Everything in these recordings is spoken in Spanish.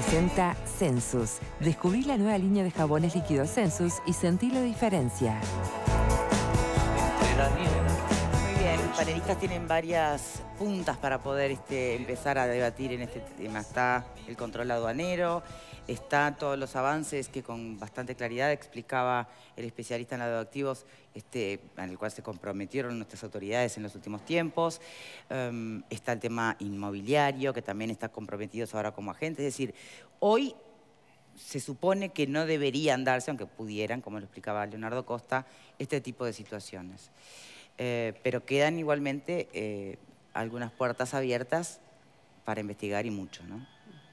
Presenta Census. Descubrí la nueva línea de jabones líquidos Census y sentí la diferencia. panelistas tienen varias puntas para poder este, empezar a debatir en este tema. Está el control aduanero, está todos los avances que con bastante claridad explicaba el especialista en adoctivos, en este, el cual se comprometieron nuestras autoridades en los últimos tiempos. Em, está el tema inmobiliario, que también está comprometido ahora como agente. Es decir, hoy se supone que no deberían darse, aunque pudieran, como lo explicaba Leonardo Costa, este tipo de situaciones. Eh, pero quedan igualmente eh, algunas puertas abiertas para investigar y mucho, ¿no?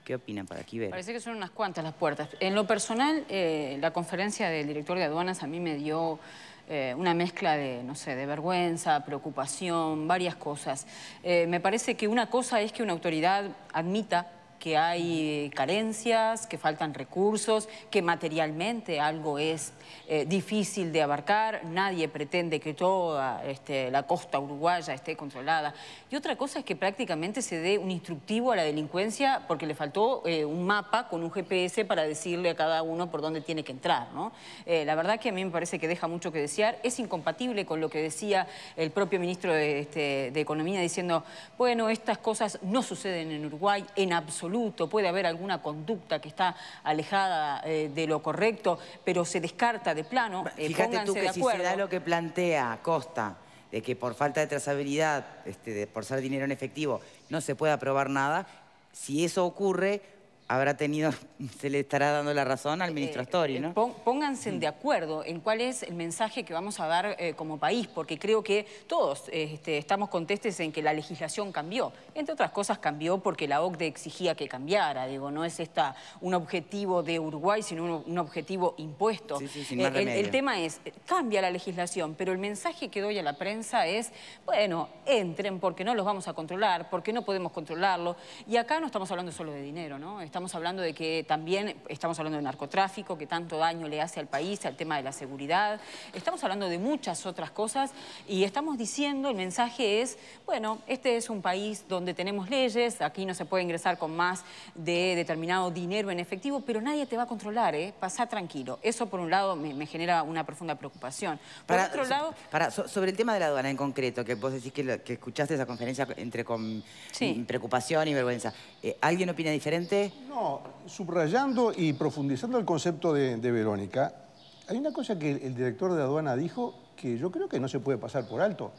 ¿Qué opinan para aquí ver? Parece que son unas cuantas las puertas. En lo personal, eh, la conferencia del director de aduanas a mí me dio una mezcla de, no sé, de vergüenza, preocupación, varias cosas. me parece que una cosa es que una autoridad admita que hay carencias, que faltan recursos, que materialmente algo es eh, difícil de abarcar, nadie pretende que toda este, la costa uruguaya esté controlada. Y otra cosa es que prácticamente se dé un instructivo a la delincuencia porque le faltó eh, un mapa con un GPS para decirle a cada uno por dónde tiene que entrar. ¿no? Eh, la verdad que a mí me parece que deja mucho que desear, es incompatible con lo que decía el propio ministro de este, Economía diciendo, bueno, estas cosas no suceden en Uruguay en absoluto puede haber alguna conducta que está alejada eh, de lo correcto, pero se descarta de plano. Eh, Fíjate tú que si se da lo que plantea Costa, de que por falta de trazabilidad, este, por ser dinero en efectivo, no se puede aprobar nada, si eso ocurre habrá tenido, se le estará dando la razón al ministro eh, Astori, eh, ¿no? pónganse de acuerdo en cuál es el mensaje que vamos a dar eh, como país, porque creo que todos este, estamos contestes en que la legislación cambió. Entre otras cosas cambió porque la OCDE exigía que cambiara, digo, no es esta un objetivo de Uruguay, sino un, objetivo impuesto. Sí, sí, más el, tema es, cambia la legislación, pero el mensaje que doy a la prensa es, bueno, entren porque no los vamos a controlar, porque no podemos controlarlo. Y acá no estamos hablando solo de dinero, ¿no? estamos hablando de que también estamos hablando de narcotráfico, que tanto daño le hace al país, al tema de la seguridad, estamos hablando de muchas otras cosas y estamos diciendo, el mensaje es, bueno, este es un país donde tenemos leyes, aquí no se puede ingresar con más de determinado dinero en efectivo, pero nadie te va a controlar, ¿eh? pasá tranquilo. Eso por un lado me, genera una profunda preocupación. Por otro lado... Para, sobre el tema de la aduana en concreto, que vos decís que, escuchaste esa conferencia entre con preocupación y vergüenza, eh, ¿alguien opina diferente? No, subrayando y profundizando el concepto de, Verónica, hay una cosa que el, director de aduana dijo que yo creo que no se puede pasar por alto.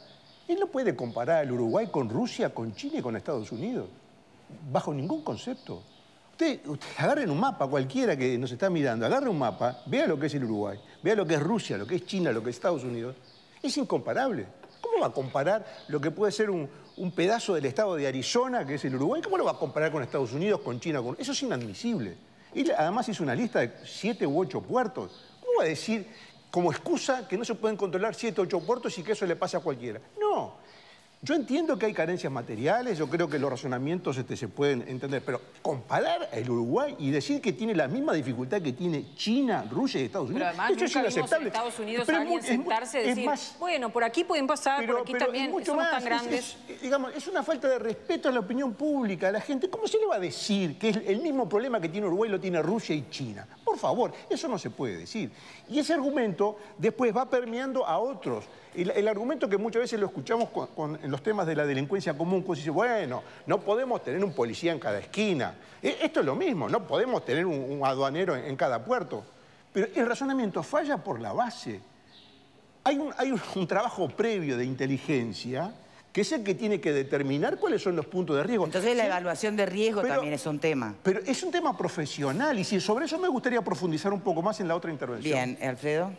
Él no puede comparar el Uruguay con Rusia, con China y con Estados Unidos, bajo ningún concepto. Usted, usted agarren un mapa, cualquiera que nos está mirando, agarre un mapa, vea lo que es el Uruguay, vea lo que es Rusia, lo que es China, lo que es Estados Unidos. Es incomparable. ¿Cómo va a comparar lo que puede ser un, un pedazo del estado de Arizona, que es el Uruguay, ¿cómo lo va a comparar con Estados Unidos, con China? Con... Eso es inadmisible. Y además hizo una lista de siete u ocho puertos. ¿Cómo va a decir como excusa que no se pueden controlar siete u ocho puertos y que eso le pasa a cualquiera? No, yo entiendo que hay carencias materiales, yo creo que los razonamientos este, se pueden entender, pero comparar el Uruguay y decir que tiene la misma dificultad que tiene China, Rusia y Estados Unidos, pero además, es Estados Unidos pero alguien sentarse y decir, bueno, por aquí pueden pasar, por aquí también, mucho más, tan grandes. digamos, es una falta de respeto a la opinión pública, a la gente. ¿Cómo se le va a decir que es el mismo problema que tiene Uruguay lo tiene Rusia y China? Por favor, eso no se puede decir. Y ese argumento después va permeando a otros. El, argumento que muchas veces lo escuchamos con en los temas de la delincuencia común, pues dice, bueno, no podemos tener un policía en cada esquina. E, esto es lo mismo, no podemos tener un, aduanero en, cada puerto. Pero el razonamiento falla por la base. Hay un, trabajo previo de inteligencia que es el que tiene que determinar cuáles son los puntos de riesgo. Entonces la evaluación de riesgo también es un tema. Pero es un tema profesional y sobre eso me gustaría profundizar un poco más en la otra intervención. Bien, Alfredo.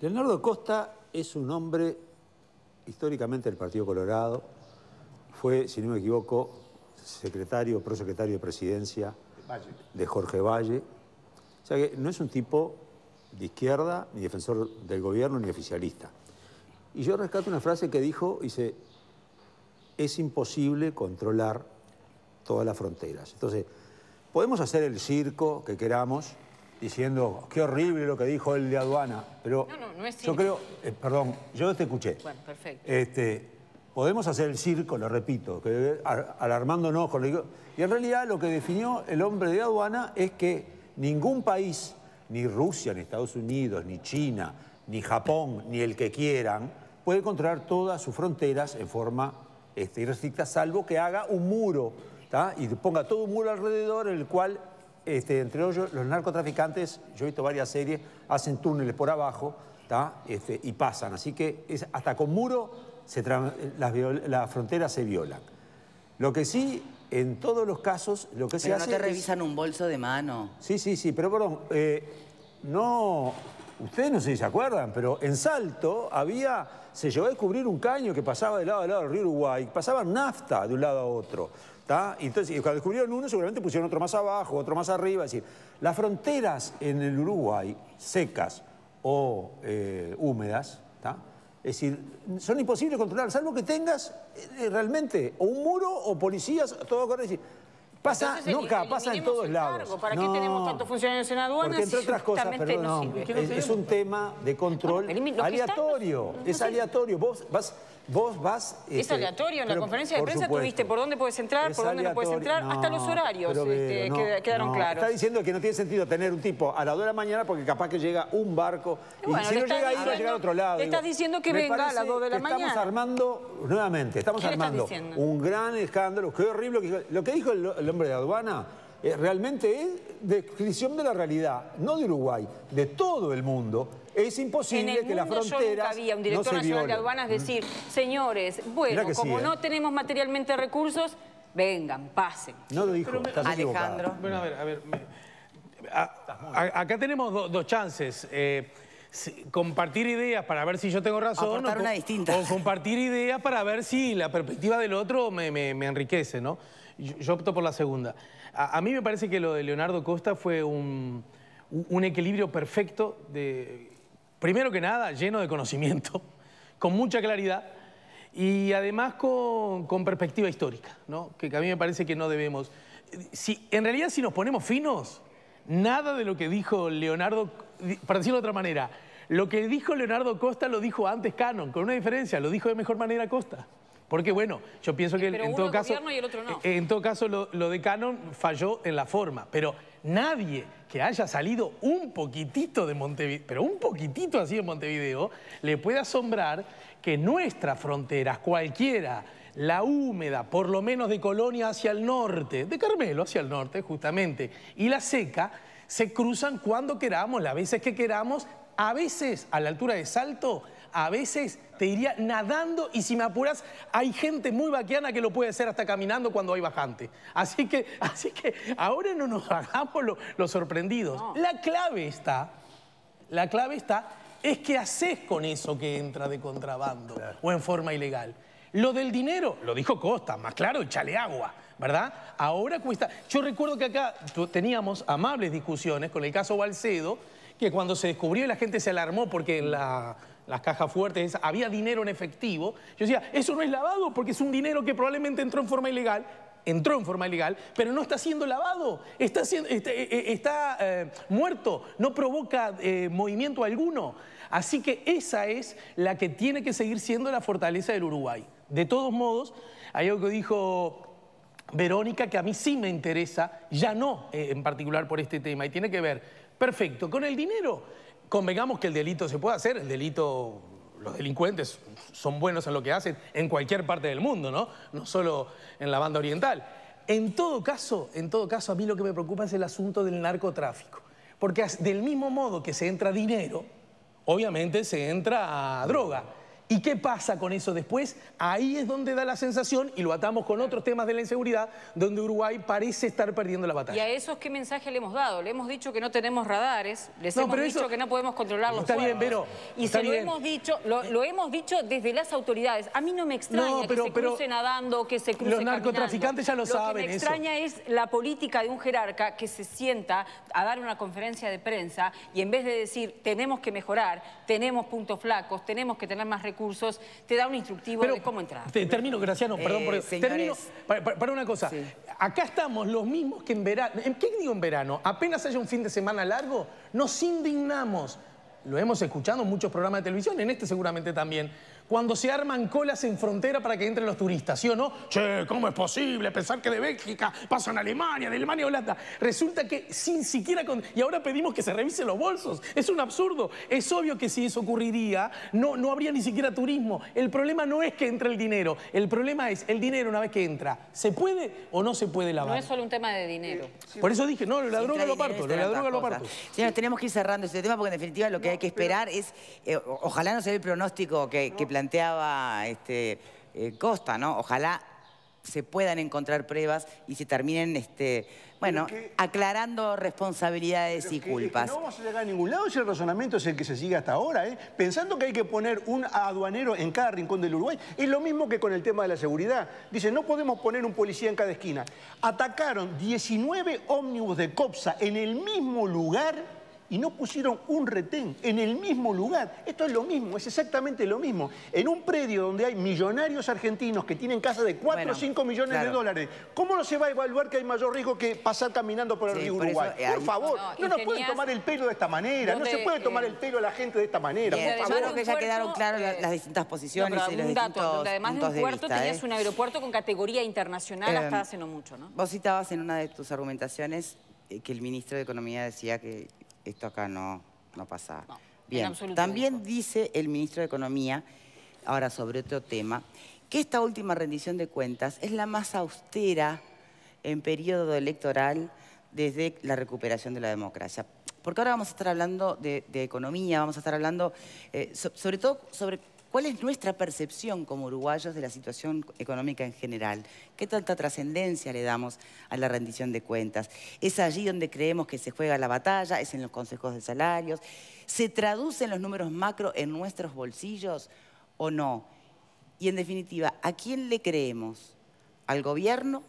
Leonardo Costa es un hombre históricamente el Partido Colorado, fue, si no me equivoco, secretario, prosecretario de presidencia de Jorge Valle. O sea que no es un tipo de izquierda, ni defensor del gobierno, ni oficialista. Y yo rescato una frase que dijo, dice, es imposible controlar todas las fronteras. Entonces, podemos hacer el circo que queramos, diciendo, qué horrible lo que dijo el de aduana. Pero no, no, no es yo creo, eh, perdón, yo te escuché. Bueno, perfecto. Este, podemos hacer el circo, lo repito, que, alarmándonos con Y en realidad lo que definió el hombre de aduana es que ningún país, ni Rusia, ni Estados Unidos, ni China, ni Japón, ni el que quieran, puede controlar todas sus fronteras en forma este, irrestricta, salvo que haga un muro ¿está? y ponga todo un muro alrededor, en el cual este, entre ellos los narcotraficantes, yo he visto varias series, hacen túneles por abajo este, y pasan. Así que es, hasta con muro se las, fronteras se violan. Lo que sí, en todos los casos, lo que pero se no hace... Pero no te revisan un bolso de mano. Sí, sí, sí, pero perdón, eh, no... Ustedes no sé si se acuerdan, pero en Salto había, se llegó a descubrir un caño que pasaba de lado a lado del río Uruguay, pasaba nafta de un lado a otro. Y Entonces, cuando descubrieron uno, seguramente pusieron otro más abajo, otro más arriba. Es decir, las fronteras en el Uruguay, secas o eh, húmedas, es decir, son imposibles de controlar, salvo que tengas eh, realmente o un muro o policías, todo decir... Pasa, nunca, pasa en todos lados. Cargo. ¿Para qué tenemos tantos funcionarios en aduanas? Porque entre otras cosas, perdón, es, un tema de control aleatorio. es aleatorio. Vos vas... Vos vas... es este, aleatorio, en la conferencia de prensa tuviste por dónde puedes entrar, por dónde no puedes entrar, hasta los horarios este, quedaron claros. Está diciendo que no tiene sentido tener un tipo a las 2 de la mañana porque capaz que llega un barco y si no llega ahí va a llegar a otro lado. estás diciendo que venga a las 2 de la mañana. Estamos armando, nuevamente, estamos armando un gran escándalo. Qué horrible. Lo que dijo el de aduana eh, realmente es descripción de la realidad, no de Uruguay, de todo el mundo. Es imposible que las fronteras yo nunca un director nacional de aduanas decir, mm. señores, bueno, como ¿eh? no tenemos materialmente recursos, vengan, pasen. No lo dijo, Alejandro. Bueno, a ver, a ver. acá tenemos dos chances. Eh, compartir ideas para ver si yo tengo razón. O, o compartir ideas para ver si la perspectiva del otro me, me, enriquece, ¿no? Yo, opto por la segunda. A, mí me parece que lo de Leonardo Costa fue un, un equilibrio perfecto de, primero que nada, lleno de conocimiento, con mucha claridad y además con, con perspectiva histórica, ¿no? Que, que a mí me parece que no debemos... Si, en realidad, si nos ponemos finos, nada de lo que dijo Leonardo, para decirlo de otra manera, lo que dijo Leonardo Costa lo dijo antes Canon, con una diferencia, lo dijo de mejor manera Costa. Porque bueno, yo pienso que eh, en, todo caso, en todo caso lo, de Canon falló en la forma, pero nadie que haya salido un poquitito de Montevideo, pero un poquitito así de Montevideo, le puede asombrar que nuestras fronteras, cualquiera, la húmeda, por lo menos de Colonia hacia el norte, de Carmelo hacia el norte justamente, y la seca, se cruzan cuando queramos, las veces que queramos, a veces a la altura de Salto, a veces te iría nadando y si me apuras, hay gente muy vaquiana que lo puede hacer hasta caminando cuando hay bajante. Así que, así que ahora no nos hagamos los sorprendidos. La clave está, la clave está es qué haces con eso que entra de contrabando o en forma ilegal. Lo del dinero, lo dijo Costa, más claro, échale agua, ¿verdad? Ahora cuesta... Yo recuerdo que acá teníamos amables discusiones con el caso Balcedo, que cuando se descubrió la gente se alarmó porque en las cajas fuertes había dinero en efectivo. Yo decía, eso no es lavado porque es un dinero que probablemente entró en forma ilegal entró en forma ilegal, pero no está siendo lavado, está, este, eh, eh, eh, muerto, no provoca movimiento alguno. Así que esa es la que tiene que seguir siendo la fortaleza del Uruguay. De todos modos, hay algo que dijo Verónica que a mí sí me interesa, ya no en particular por este tema, y tiene que ver, perfecto, con el dinero. Convengamos que el delito se puede hacer, el delito los delincuentes son buenos en lo que hacen en cualquier parte del mundo, ¿no? No solo en la banda oriental. En todo caso, en todo caso, a mí lo que me preocupa es el asunto del narcotráfico. Porque del mismo modo que se entra dinero, obviamente se entra droga. ¿Y qué pasa con eso después? Ahí es donde da la sensación, y lo atamos con otros temas de la inseguridad, donde Uruguay parece estar perdiendo la batalla. ¿Y a esos qué mensaje le hemos dado? Le hemos dicho que no tenemos radares, les hemos dicho que no podemos controlar los está bien, pero, Y se lo hemos dicho, lo, hemos dicho desde las autoridades. A mí no me extraña que se crucen nadando, que se crucen Los narcotraficantes ya lo, saben. Lo que me extraña es la política de un jerarca que se sienta a dar una conferencia de prensa y en vez de decir, tenemos que mejorar, tenemos puntos flacos, tenemos que tener más recursos, cursos, te da un instructivo de cómo entrar. termino, Graciano, perdón. por, eh, termino, para, una cosa. Acá estamos los mismos que en verano. ¿Qué digo en verano? Apenas haya un fin de semana largo, nos indignamos. Lo hemos escuchado en muchos programas de televisión, en este seguramente también cuando se arman colas en frontera para que entren los turistas, ¿sí o no? Che, ¿cómo es posible pensar que de Bélgica pasan a Alemania, de Alemania a Holanda? Resulta que sin siquiera... Y ahora pedimos que se revisen los bolsos. Es un absurdo. Es obvio que si eso ocurriría, no, no habría ni siquiera turismo. El problema no es que entre el dinero. El problema es el dinero una vez que entra. ¿Se puede o no se puede lavar? No es solo un tema de dinero. Por eso dije, no, la droga lo parto, la droga lo parto. Señores, tenemos que ir cerrando este tema porque en definitiva lo que hay que esperar es, eh, ojalá no se el pronóstico que, que planteaba este, eh, Costa, ¿no? Ojalá se puedan encontrar pruebas y se terminen, este, bueno, aclarando responsabilidades y culpas. no vamos a llegar a ningún lado si el razonamiento es el que se sigue hasta ahora, ¿eh? pensando que hay que poner un aduanero en cada rincón del Uruguay. Es lo mismo que con el tema de la seguridad. Dice, no podemos poner un policía en cada esquina. Atacaron 19 ómnibus de COPSA en el mismo lugar y no pusieron un retén en el mismo lugar. Esto es lo mismo, es exactamente lo mismo. En un predio donde hay millonarios argentinos que tienen casas de 4 o 5 millones de dólares, ¿cómo no se va a evaluar que hay mayor riesgo que pasar caminando por el río Uruguay? Eh, por favor, no, nos pueden tomar el pelo de esta manera, no se puede tomar eh, el pelo a la gente de esta manera, por favor. que ya quedaron claras eh, las distintas posiciones y dato, distintos además de un puerto tenías un aeropuerto con categoría internacional hasta hace no mucho, ¿no? Vos citabas en una de tus argumentaciones que el ministro de Economía decía que esto acá no, no pasa Bien, también dice el ministro de Economía, ahora sobre otro tema, que esta última rendición de cuentas es la más austera en periodo electoral desde la recuperación de la democracia. Porque ahora vamos a estar hablando de, economía, vamos a estar hablando eh, sobre todo sobre ¿Cuál es nuestra percepción como uruguayos de la situación económica en general? ¿Qué tanta trascendencia le damos a la rendición de cuentas? ¿Es allí donde creemos que se juega la batalla? ¿Es en los consejos de salarios? ¿Se traducen los números macro en nuestros bolsillos o no? Y en definitiva, ¿a quién le creemos? ¿Al gobierno?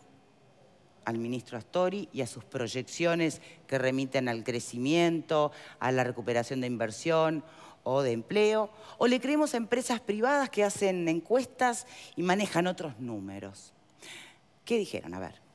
al ministro Astori y a sus proyecciones que remiten al crecimiento, a la recuperación de inversión o de empleo, o le creemos a empresas privadas que hacen encuestas y manejan otros números. ¿Qué dijeron? A ver.